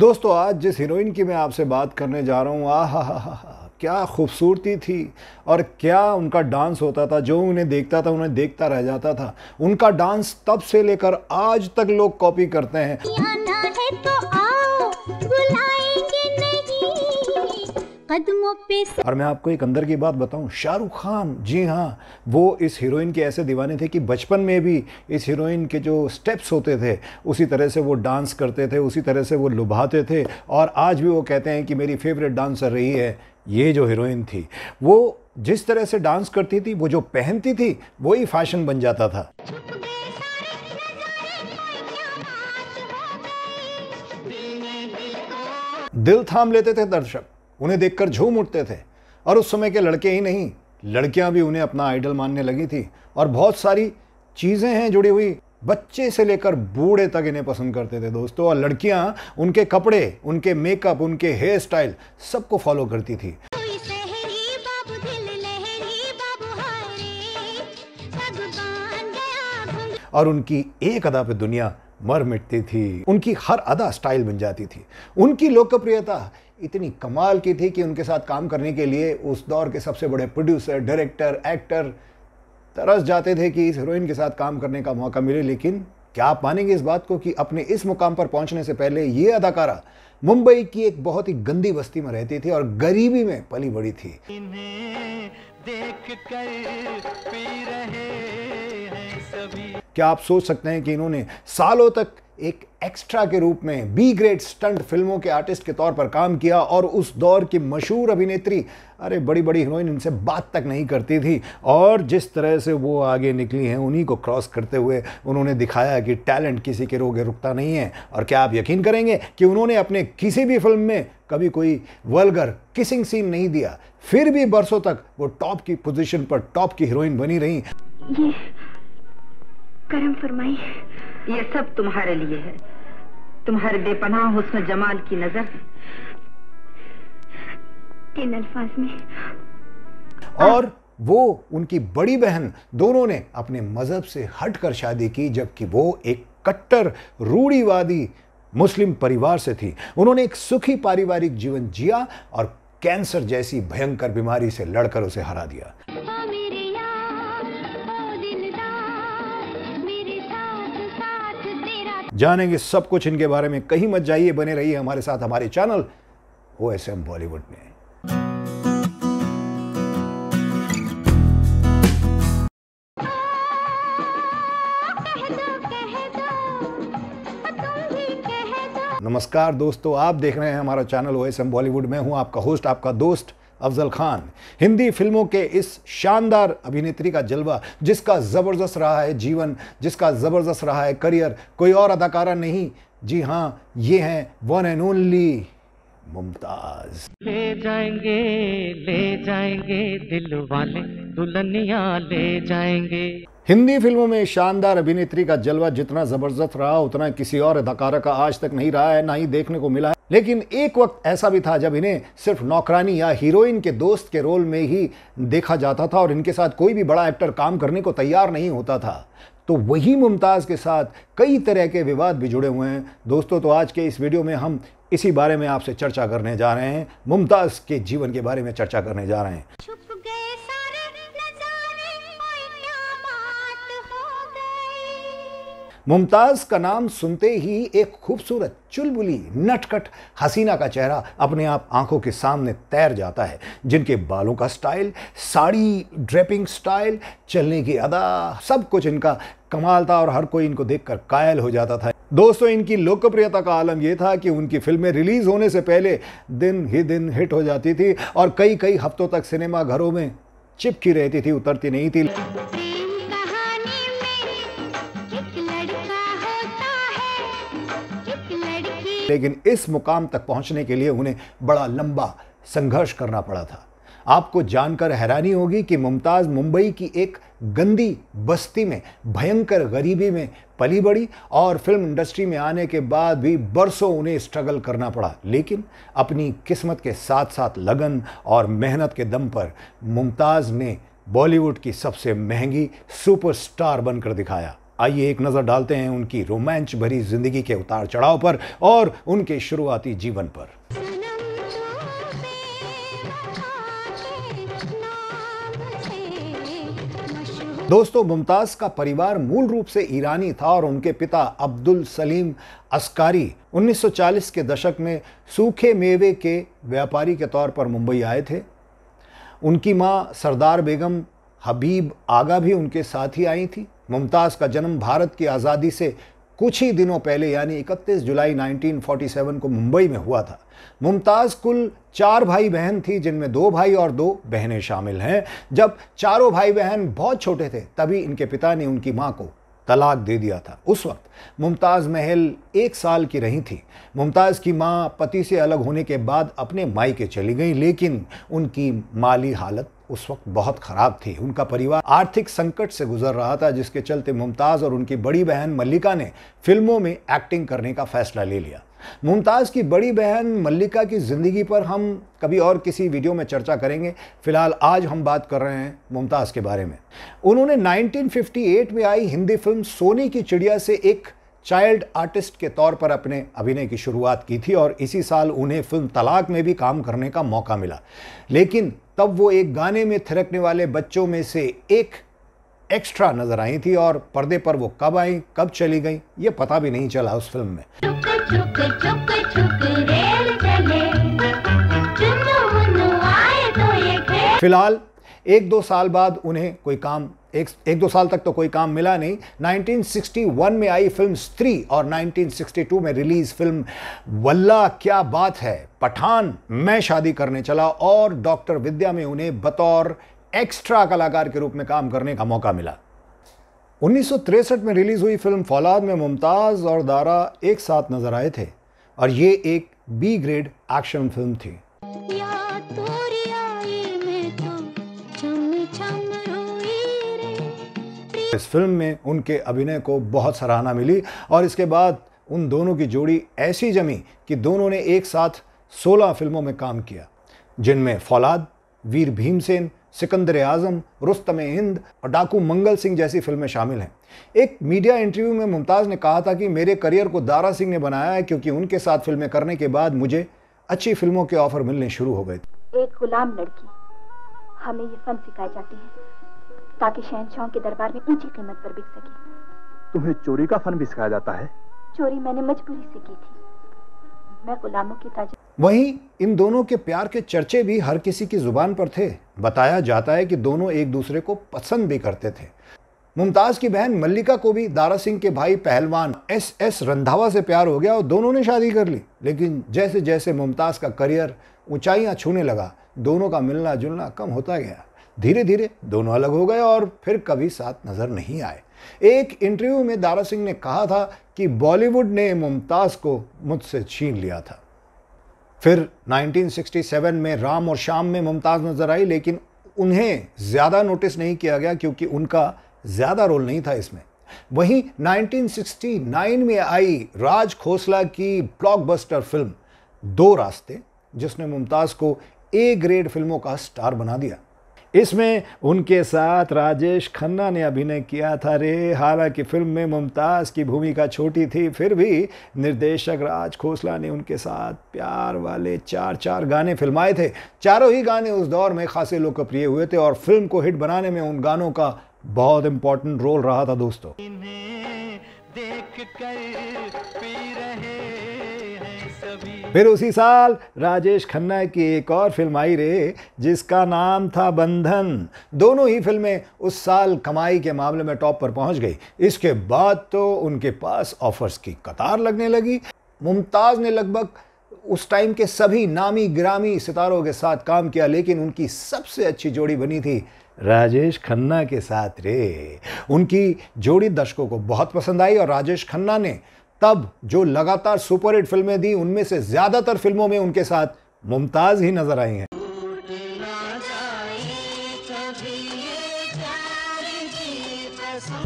दोस्तों आज जिस हीरोइन की मैं आपसे बात करने जा रहा हूँ आ हा हा हा क्या खूबसूरती थी और क्या उनका डांस होता था जो उन्हें देखता था उन्हें देखता रह जाता था उनका डांस तब से लेकर आज तक लोग कॉपी करते हैं कदमों पे और मैं आपको एक अंदर की बात बताऊं शाहरुख खान जी हाँ वो इस हीरोइन के ऐसे दीवाने थे कि बचपन में भी इस हीरोइन के जो स्टेप्स होते थे उसी तरह से वो डांस करते थे उसी तरह से वो लुभाते थे और आज भी वो कहते हैं कि मेरी फेवरेट डांसर रही है ये जो हीरोइन थी वो जिस तरह से डांस करती थी वो जो पहनती थी वही फैशन बन जाता था दिल थाम लेते थे दर्शक उन्हें देखकर झूम उठते थे और उस समय के लड़के ही नहीं लड़कियां भी उन्हें अपना आइडल मानने लगी थी और बहुत सारी चीज़ें हैं जुड़ी हुई बच्चे से लेकर बूढ़े तक इन्हें पसंद करते थे दोस्तों और लड़कियां उनके कपड़े उनके मेकअप उनके हेयर स्टाइल सबको फॉलो करती थी और उनकी एक अदा पे दुनिया मर मिटती थी उनकी हर अदा स्टाइल बन जाती थी उनकी लोकप्रियता इतनी कमाल की थी कि उनके साथ काम करने के लिए उस दौर के सबसे बड़े प्रोड्यूसर डायरेक्टर एक्टर तरस जाते थे कि इस हीरोइन के साथ काम करने का मौका मिले लेकिन क्या आप मानेंगे इस बात को कि अपने इस मुकाम पर पहुंचने से पहले ये अदाकारा मुंबई की एक बहुत ही गंदी बस्ती में रहती थी और गरीबी में पली बड़ी थी क्या आप सोच सकते हैं कि इन्होंने सालों तक एक एक्स्ट्रा के रूप में बी ग्रेड स्टंट फिल्मों के आर्टिस्ट के तौर पर काम किया और उस दौर की मशहूर अभिनेत्री अरे बड़ी बड़ी हीरोइन इनसे बात तक नहीं करती थी और जिस तरह से वो आगे निकली हैं उन्हीं को क्रॉस करते हुए उन्होंने दिखाया कि टैलेंट किसी के रोगे रुकता नहीं है और क्या आप यकीन करेंगे कि उन्होंने अपने किसी भी फिल्म में कभी कोई वल्गर किसिंग सीन नहीं दिया फिर भी बरसों तक वो टॉप की पोजिशन पर टॉप की हीरोइन बनी रही करम फरमाई ये सब तुम्हारे लिए है तुम्हारे बेपनाह हुस्न जमाल की नजर इन अल्फाज में और वो उनकी बड़ी बहन दोनों ने अपने मजहब से हटकर शादी की जबकि वो एक कट्टर रूढ़ीवादी मुस्लिम परिवार से थी उन्होंने एक सुखी पारिवारिक जीवन जिया और कैंसर जैसी भयंकर बीमारी से लड़कर उसे हरा दिया जानेंगे सब कुछ इनके बारे में कहीं मत जाइए बने रहिए हमारे साथ हमारे channel O S M Bollywood में नमस्कार दोस्तों आप देख रहे हैं हमारा channel O S M Bollywood में हूं आपका होस्ट आपका दोस्त अफजल खान हिंदी फिल्मों के इस शानदार अभिनेत्री का जलवा जिसका ज़बरदस्त रहा है जीवन जिसका ज़बरदस्त रहा है करियर कोई और अदाकारा नहीं जी हाँ ये हैं वन एंड ओनली मुमताज ले जाएंगे ले जाएंगे दिल वाले दुल्हनिया ले जाएंगे हिंदी फिल्मों में शानदार अभिनेत्री का जलवा जितना ज़बरदस्त रहा उतना किसी और अदाकारा का आज तक नहीं रहा है ना ही देखने को मिला है लेकिन एक वक्त ऐसा भी था जब इन्हें सिर्फ नौकरानी या हीरोइन के दोस्त के रोल में ही देखा जाता था और इनके साथ कोई भी बड़ा एक्टर काम करने को तैयार नहीं होता था तो वही मुमताज़ के साथ कई तरह के विवाद भी जुड़े हुए हैं दोस्तों तो आज के इस वीडियो में हम इसी बारे में आपसे चर्चा करने जा रहे हैं मुमताज़ के जीवन के बारे में चर्चा करने जा रहे हैं मुमताज़ का नाम सुनते ही एक खूबसूरत चुलबुली नटखट हसीना का चेहरा अपने आप आंखों के सामने तैर जाता है जिनके बालों का स्टाइल साड़ी ड्रेपिंग स्टाइल चलने की अदा सब कुछ इनका कमाल था और हर कोई इनको देखकर कायल हो जाता था दोस्तों इनकी लोकप्रियता का आलम यह था कि उनकी फिल्में रिलीज़ होने से पहले दिन ही दिन हिट हो जाती थी और कई कई हफ्तों तक सिनेमा घरों में चिपकी रहती थी उतरती नहीं थी लेकिन इस मुकाम तक पहुंचने के लिए उन्हें बड़ा लंबा संघर्ष करना पड़ा था आपको जानकर हैरानी होगी कि मुमताज़ मुंबई की एक गंदी बस्ती में भयंकर गरीबी में पली बढ़ी और फिल्म इंडस्ट्री में आने के बाद भी बरसों उन्हें स्ट्रगल करना पड़ा लेकिन अपनी किस्मत के साथ साथ लगन और मेहनत के दम पर मुमताज़ ने बॉलीवुड की सबसे महंगी सुपरस्टार बनकर दिखाया आइए एक नज़र डालते हैं उनकी रोमांच भरी जिंदगी के उतार चढ़ाव पर और उनके शुरुआती जीवन पर दोस्तों मुमताज़ का परिवार मूल रूप से ईरानी था और उनके पिता अब्दुल सलीम अस्कारी 1940 के दशक में सूखे मेवे के व्यापारी के तौर पर मुंबई आए थे उनकी माँ सरदार बेगम हबीब आगा भी उनके साथ ही आई थी मुमताज़ का जन्म भारत की आज़ादी से कुछ ही दिनों पहले यानी 31 जुलाई 1947 को मुंबई में हुआ था मुमताज़ कुल चार भाई बहन थी जिनमें दो भाई और दो बहनें शामिल हैं जब चारों भाई बहन बहुत छोटे थे तभी इनके पिता ने उनकी माँ को तलाक दे दिया था उस वक्त मुमताज़ महल एक साल की रही थी मुमताज़ की माँ पति से अलग होने के बाद अपने माई के चली गई लेकिन उनकी माली हालत उस वक्त बहुत ख़राब थी उनका परिवार आर्थिक संकट से गुजर रहा था जिसके चलते मुमताज़ और उनकी बड़ी बहन मल्लिका ने फिल्मों में एक्टिंग करने का फैसला ले लिया मुमताज़ की बड़ी बहन मल्लिका की ज़िंदगी पर हम कभी और किसी वीडियो में चर्चा करेंगे फ़िलहाल आज हम बात कर रहे हैं मुमताज़ के बारे में उन्होंने 1958 में आई हिंदी फिल्म सोनी की चिड़िया से एक चाइल्ड आर्टिस्ट के तौर पर अपने अभिनय की शुरुआत की थी और इसी साल उन्हें फिल्म तलाक में भी काम करने का मौका मिला लेकिन तब वो एक गाने में थिरकने वाले बच्चों में से एक एक्स्ट्रा नज़र आई थी और पर्दे पर वो कब आई कब चली गई ये पता भी नहीं चला उस फिल्म में चुक चुक चुक फिलहाल एक दो साल बाद उन्हें कोई काम एक एक दो साल तक तो कोई काम मिला नहीं 1961 में आई फिल्म स्त्री और 1962 में रिलीज फिल्म वल्ला क्या बात है पठान मैं शादी करने चला और डॉक्टर विद्या में उन्हें बतौर एक्स्ट्रा कलाकार के रूप में काम करने का मौका मिला उन्नीस में रिलीज़ हुई फिल्म फौलाद में मुमताज़ और दारा एक साथ नजर आए थे और ये एक बी ग्रेड एक्शन फिल्म थी तो इस फिल्म में उनके अभिनय को बहुत सराहना मिली और इसके बाद उन दोनों की जोड़ी ऐसी जमी कि दोनों ने एक साथ 16 फिल्मों में काम किया जिनमें फौलाद वीर भीमसेन सिकंदर आजम रुस्तम हिंद और डाकू मंगल सिंह जैसी फिल्में शामिल हैं एक मीडिया इंटरव्यू में मुमताज़ ने कहा था कि मेरे करियर को दारा सिंह ने बनाया है क्योंकि उनके साथ फिल्में करने के बाद मुझे अच्छी फिल्मों के ऑफर मिलने शुरू हो गए एक गुलाम लड़की हमें ये फन सिखाए जाते हैं ताकि शहनशाह के दरबार में ऊंची कीमत पर बिक सके तुम्हें चोरी का फन भी सिखाया जाता है चोरी मैंने मजबूरी से की थी मैं गुलामों की ताजी वहीं इन दोनों के प्यार के चर्चे भी हर किसी की ज़ुबान पर थे बताया जाता है कि दोनों एक दूसरे को पसंद भी करते थे मुमताज़ की बहन मल्लिका को भी दारा सिंह के भाई पहलवान एस एस रंधावा से प्यार हो गया और दोनों ने शादी कर ली लेकिन जैसे जैसे मुमताज़ का करियर ऊंचाइयां छूने लगा दोनों का मिलना जुलना कम होता गया धीरे धीरे दोनों अलग हो गए और फिर कभी साथ नज़र नहीं आए एक इंटरव्यू में दारा सिंह ने कहा था कि बॉलीवुड ने मुमताज़ को मुझसे छीन लिया था फिर 1967 में राम और शाम में मुमताज़ नज़र आई लेकिन उन्हें ज़्यादा नोटिस नहीं किया गया क्योंकि उनका ज़्यादा रोल नहीं था इसमें वहीं 1969 में आई राज खोसला की ब्लॉकबस्टर फिल्म दो रास्ते जिसने मुमताज़ को ए ग्रेड फिल्मों का स्टार बना दिया इसमें उनके साथ राजेश खन्ना ने अभिनय किया था रे हालांकि फिल्म में मुमताज़ की भूमिका छोटी थी फिर भी निर्देशक राज खोसला ने उनके साथ प्यार वाले चार चार गाने फिल्माए थे चारों ही गाने उस दौर में खासे लोकप्रिय हुए थे और फिल्म को हिट बनाने में उन गानों का बहुत इम्पोर्टेंट रोल रहा था दोस्तों देख कर पी रहे फिर उसी साल राजेश खन्ना की एक और फिल्म आई रे जिसका नाम था बंधन दोनों ही फिल्में उस साल कमाई के मामले में टॉप पर पहुंच गई इसके बाद तो उनके पास ऑफर्स की कतार लगने लगी मुमताज़ ने लगभग उस टाइम के सभी नामी ग्रामी सितारों के साथ काम किया लेकिन उनकी सबसे अच्छी जोड़ी बनी थी राजेश खन्ना के साथ रे उनकी जोड़ी दर्शकों को बहुत पसंद आई और राजेश खन्ना ने तब जो लगातार सुपरहिट फिल्में दी उनमें से ज़्यादातर फिल्मों में उनके साथ मुमताज़ ही नज़र आई हैं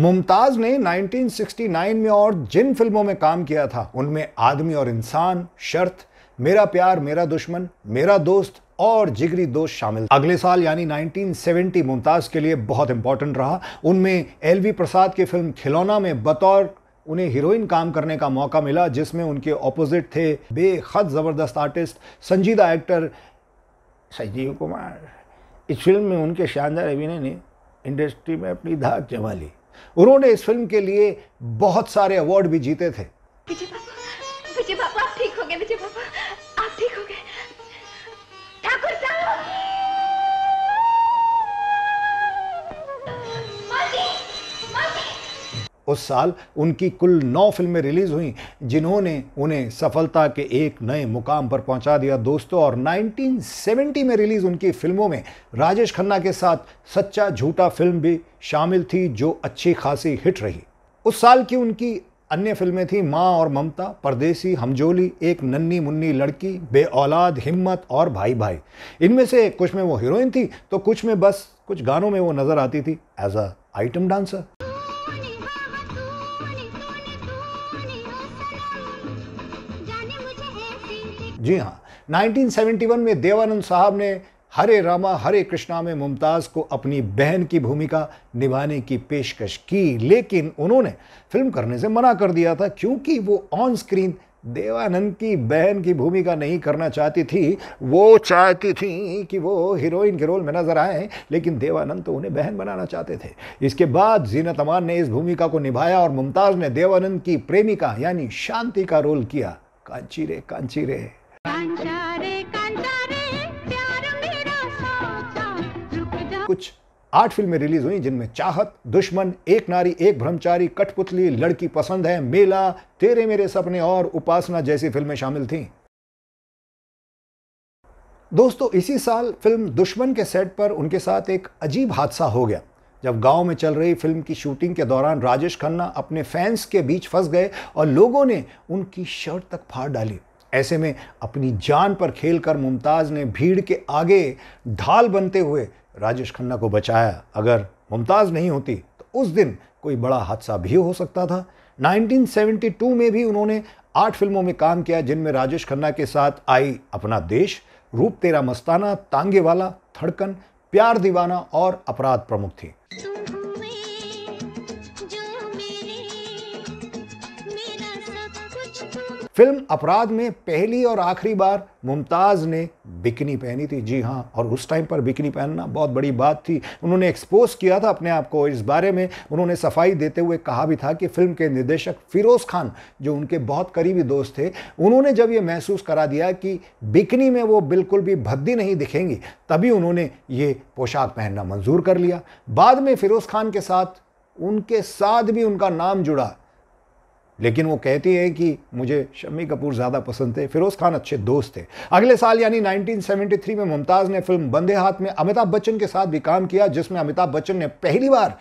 मुमताज ने 1969 में और जिन फिल्मों में काम किया था उनमें आदमी और इंसान शर्त मेरा प्यार मेरा दुश्मन मेरा दोस्त और जिगरी दोस्त शामिल अगले साल यानी 1970 मुमताज के लिए बहुत इंपॉर्टेंट रहा उनमें एल प्रसाद की फिल्म खिलौना में बतौर उन्हें हीरोइन काम करने का मौका मिला जिसमें उनके ऑपोजिट थे बेहद ज़बरदस्त आर्टिस्ट संजीदा एक्टर संजीव कुमार इस फिल्म में उनके शानदार अभिनय ने इंडस्ट्री में अपनी धाक जमा ली उन्होंने इस फिल्म के लिए बहुत सारे अवार्ड भी जीते थे उस साल उनकी कुल नौ फिल्में रिलीज़ हुई जिन्होंने उन्हें सफलता के एक नए मुकाम पर पहुंचा दिया दोस्तों और 1970 में रिलीज़ उनकी फिल्मों में राजेश खन्ना के साथ सच्चा झूठा फिल्म भी शामिल थी जो अच्छी खासी हिट रही उस साल की उनकी अन्य फिल्में थीं माँ और ममता परदेसी हमजोली एक नन्नी मुन्नी लड़की बे औलाद हिम्मत और भाई भाई इनमें से कुछ में वो हीरोइन थी तो कुछ में बस कुछ गानों में वो नज़र आती थी एज अ आइटम डांसर जी हाँ 1971 में देवानंद साहब ने हरे रामा हरे कृष्णा में मुमताज़ को अपनी बहन की भूमिका निभाने की पेशकश की लेकिन उन्होंने फिल्म करने से मना कर दिया था क्योंकि वो ऑन स्क्रीन देवानंद की बहन की भूमिका नहीं करना चाहती थी वो चाहती थी कि वो हीरोइन के रोल में नजर आए लेकिन देवानंद तो उन्हें बहन बनाना चाहते थे इसके बाद जीनत अमान ने इस भूमिका को निभाया और मुमताज़ ने देवानंद की प्रेमिका यानी शांति का रोल किया कांची रे कांची रे कुछ आठ फिल्में रिलीज हुई जिनमें चाहत दुश्मन एक नारी एक ब्रह्मचारी कठपुतली लड़की पसंद है मेला तेरे मेरे सपने और उपासना जैसी फिल्में शामिल थीं दोस्तों इसी साल फिल्म दुश्मन के सेट पर उनके साथ एक अजीब हादसा हो गया जब गांव में चल रही फिल्म की शूटिंग के दौरान राजेश खन्ना अपने फैंस के बीच फंस गए और लोगों ने उनकी शर्ट तक फाड़ डाली ऐसे में अपनी जान पर खेलकर मुमताज़ ने भीड़ के आगे ढाल बनते हुए राजेश खन्ना को बचाया अगर मुमताज़ नहीं होती तो उस दिन कोई बड़ा हादसा भी हो सकता था 1972 में भी उन्होंने आठ फिल्मों में काम किया जिनमें राजेश खन्ना के साथ आई अपना देश रूप तेरा मस्ताना तांगे वाला थड़कन प्यार दीवाना और अपराध प्रमुख थी फिल्म अपराध में पहली और आखिरी बार मुमताज़ ने बिकनी पहनी थी जी हाँ और उस टाइम पर बिकनी पहनना बहुत बड़ी बात थी उन्होंने एक्सपोज किया था अपने आप को इस बारे में उन्होंने सफाई देते हुए कहा भी था कि फिल्म के निर्देशक फिरोज़ खान जो उनके बहुत करीबी दोस्त थे उन्होंने जब ये महसूस करा दिया कि बिकनी में वो बिल्कुल भी भद्दी नहीं दिखेंगी तभी उन्होंने ये पोशाक पहनना मंजूर कर लिया बाद में फ़िरोज़ खान के साथ उनके साथ भी उनका नाम जुड़ा लेकिन वो कहती है कि मुझे शम्मी कपूर ज़्यादा पसंद थे फिरोज़ खान अच्छे दोस्त थे अगले साल यानी 1973 में मुमताज़ ने फिल्म बंदे हाथ में अमिताभ बच्चन के साथ भी काम किया जिसमें अमिताभ बच्चन ने पहली बार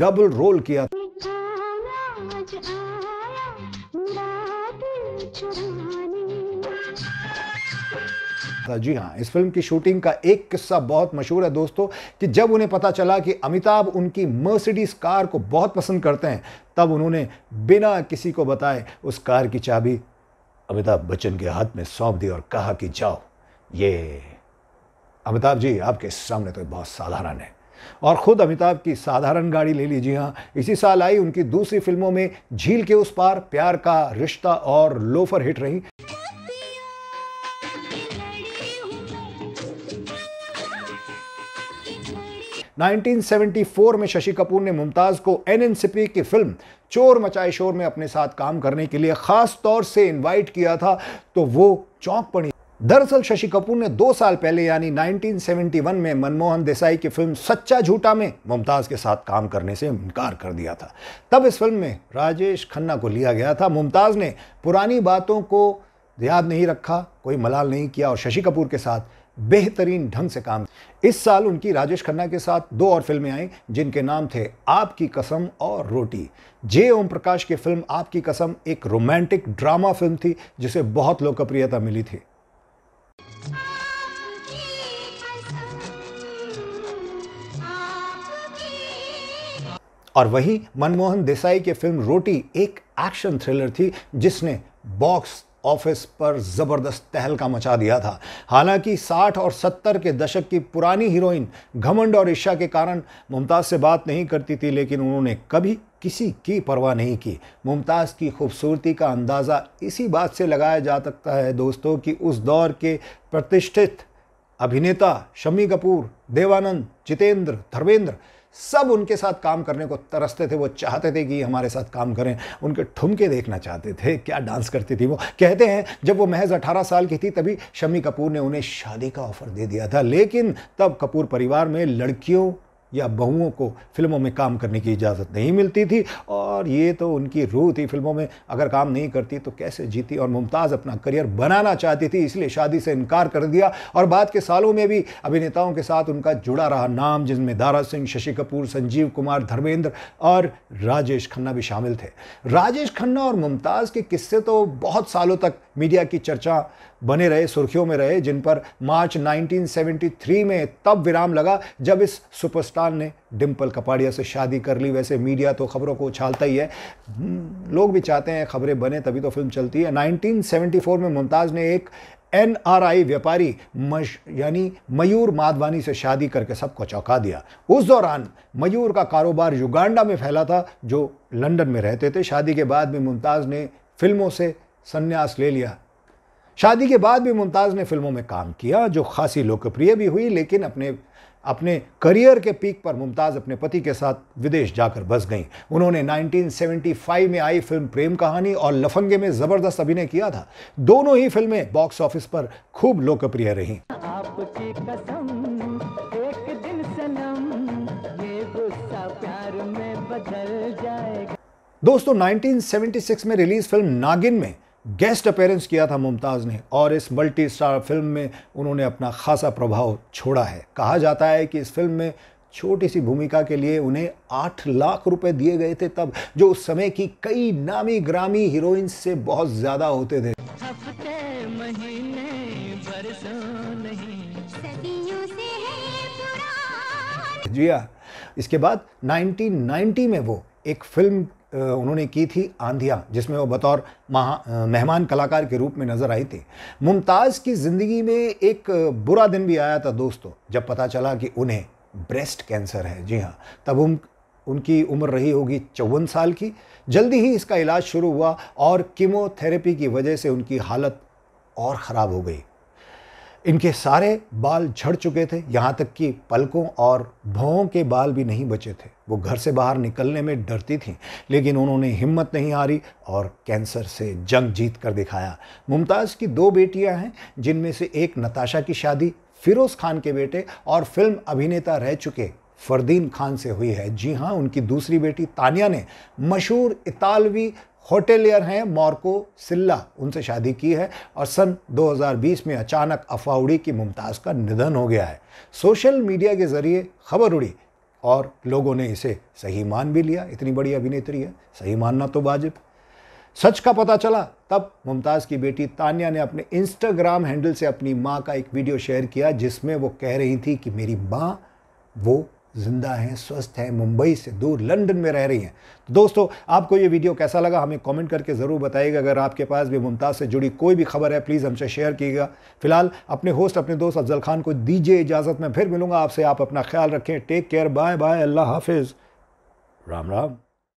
डबल रोल किया जी हाँ इस फिल्म की शूटिंग का एक किस्सा बहुत मशहूर है दोस्तों कि जब उन्हें पता चला कि अमिताभ उनकी मर्सिडीज कार को बहुत पसंद करते हैं तब उन्होंने बिना किसी को बताए उस कार की चाबी अमिताभ बच्चन के हाथ में सौंप दी और कहा कि जाओ ये अमिताभ जी आपके सामने तो बहुत साधारण है और ख़ुद अमिताभ की साधारण गाड़ी ले लीजिए हाँ इसी साल आई उनकी दूसरी फिल्मों में झील के उस पार प्यार का रिश्ता और लोफर हिट रही 1974 में शशि कपूर ने मुमताज़ को एन की फिल्म चोर मचाए शोर में अपने साथ काम करने के लिए ख़ास तौर से इन्वाइट किया था तो वो चौंक पड़ी दरअसल शशि कपूर ने दो साल पहले यानी 1971 में मनमोहन देसाई की फिल्म सच्चा झूठा में मुमताज़ के साथ काम करने से इनकार कर दिया था तब इस फिल्म में राजेश खन्ना को लिया गया था मुमताज़ ने पुरानी बातों को याद नहीं रखा कोई मलाल नहीं किया और शशि कपूर के साथ बेहतरीन ढंग से काम इस साल उनकी राजेश खन्ना के साथ दो और फिल्में आईं जिनके नाम थे आपकी कसम और रोटी जे ओम प्रकाश की फिल्म आपकी कसम एक रोमांटिक ड्रामा फिल्म थी जिसे बहुत लोकप्रियता मिली थी और वहीं मनमोहन देसाई की फिल्म रोटी एक एक्शन थ्रिलर थी जिसने बॉक्स ऑफिस पर ज़बरदस्त तहलका मचा दिया था हालांकि 60 और 70 के दशक की पुरानी हीरोइन घमंड और ईर्षा के कारण मुमताज़ से बात नहीं करती थी लेकिन उन्होंने कभी किसी की परवाह नहीं की मुमताज़ की खूबसूरती का अंदाज़ा इसी बात से लगाया जा सकता है दोस्तों कि उस दौर के प्रतिष्ठित अभिनेता शमी कपूर देवानंद जितेंद्र धर्मेंद्र सब उनके साथ काम करने को तरसते थे वो चाहते थे कि हमारे साथ काम करें उनके ठुमके देखना चाहते थे क्या डांस करती थी वो कहते हैं जब वो महज 18 साल की थी तभी शमी कपूर ने उन्हें शादी का ऑफर दे दिया था लेकिन तब कपूर परिवार में लड़कियों या बहुओं को फिल्मों में काम करने की इजाज़त नहीं मिलती थी और ये तो उनकी रूह थी फिल्मों में अगर काम नहीं करती तो कैसे जीती और मुमताज़ अपना करियर बनाना चाहती थी इसलिए शादी से इनकार कर दिया और बाद के सालों में भी अभिनेताओं के साथ उनका जुड़ा रहा नाम जिनमें दारा सिंह शशि कपूर संजीव कुमार धर्मेंद्र और राजेश खन्ना भी शामिल थे राजेश खन्ना और मुमताज़ के किस्से तो बहुत सालों तक मीडिया की चर्चा बने रहे सुर्खियों में रहे जिन पर मार्च 1973 में तब विराम लगा जब इस सुपरस्टार पाकिस्तान ने डिम्पल कपाड़िया से शादी कर ली वैसे मीडिया तो खबरों को उछालता ही है हम्म, लोग भी चाहते हैं खबरें बने तभी तो फिल्म चलती है 1974 में मुमताज़ ने एक एनआरआई व्यापारी मश यानी मयूर माधवानी से शादी करके सबको चौंका दिया उस दौरान मयूर का कारोबार युगांडा में फैला था जो लंदन में रहते थे शादी के बाद में मुमताज़ ने फिल्मों से संन्यास ले लिया शादी के बाद भी मुमताज़ ने फिल्मों में काम किया जो खासी लोकप्रिय भी हुई लेकिन अपने अपने करियर के पीक पर मुमताज़ अपने पति के साथ विदेश जाकर बस गईं उन्होंने 1975 में आई फिल्म प्रेम कहानी और लफंगे में ज़बरदस्त अभिनय किया था दोनों ही फिल्में बॉक्स ऑफिस पर खूब लोकप्रिय रहीं दोस्तों 1976 में रिलीज फिल्म नागिन में गेस्ट अपेयरेंस किया था मुमताज़ ने और इस मल्टी स्टार फिल्म में उन्होंने अपना खासा प्रभाव छोड़ा है कहा जाता है कि इस फिल्म में छोटी सी भूमिका के लिए उन्हें आठ लाख रुपए दिए गए थे तब जो उस समय की कई नामी ग्रामी हीरोइंस से बहुत ज़्यादा होते थे जी हाँ इसके बाद 1990 में वो एक फिल्म उन्होंने की थी आंधिया जिसमें वो बतौर महा मेहमान कलाकार के रूप में नज़र आई थी मुमताज़ की ज़िंदगी में एक बुरा दिन भी आया था दोस्तों जब पता चला कि उन्हें ब्रेस्ट कैंसर है जी हाँ तब उन उनकी उम्र रही होगी चौवन साल की जल्दी ही इसका इलाज शुरू हुआ और कीमोथेरेपी की वजह से उनकी हालत और ख़राब हो गई इनके सारे बाल झड़ चुके थे यहाँ तक कि पलकों और भौं के बाल भी नहीं बचे थे वो घर से बाहर निकलने में डरती थीं लेकिन उन्होंने हिम्मत नहीं हारी और कैंसर से जंग जीत कर दिखाया मुमताज़ की दो बेटियाँ हैं जिनमें से एक नताशा की शादी फिरोज़ खान के बेटे और फिल्म अभिनेता रह चुके फरदीन खान से हुई है जी हाँ उनकी दूसरी बेटी तानिया ने मशहूर इतालवी होटेलियर हैं मॉर्को सिल्ला उनसे शादी की है और सन 2020 में अचानक अफाउड़ी उड़ी कि मुमताज़ का निधन हो गया है सोशल मीडिया के ज़रिए खबर उड़ी और लोगों ने इसे सही मान भी लिया इतनी बड़ी अभिनेत्री है सही मानना तो वाजिब सच का पता चला तब मुमताज़ की बेटी तानिया ने अपने इंस्टाग्राम हैंडल से अपनी माँ का एक वीडियो शेयर किया जिसमें वो कह रही थी कि मेरी माँ वो जिंदा हैं स्वस्थ हैं मुंबई से दूर लंदन में रह रही हैं तो दोस्तों आपको ये वीडियो कैसा लगा हमें कमेंट करके ज़रूर बताइएगा अगर आपके पास भी मुमताज़ से जुड़ी कोई भी खबर है प्लीज़ हमसे शेयर कीजिएगा फिलहाल अपने होस्ट अपने दोस्त अफजल खान को दीजिए इजाज़त मैं फिर मिलूँगा आपसे आप अपना ख्याल रखें टेक केयर बाय बाय अल्लाह हाफिज़ राम राम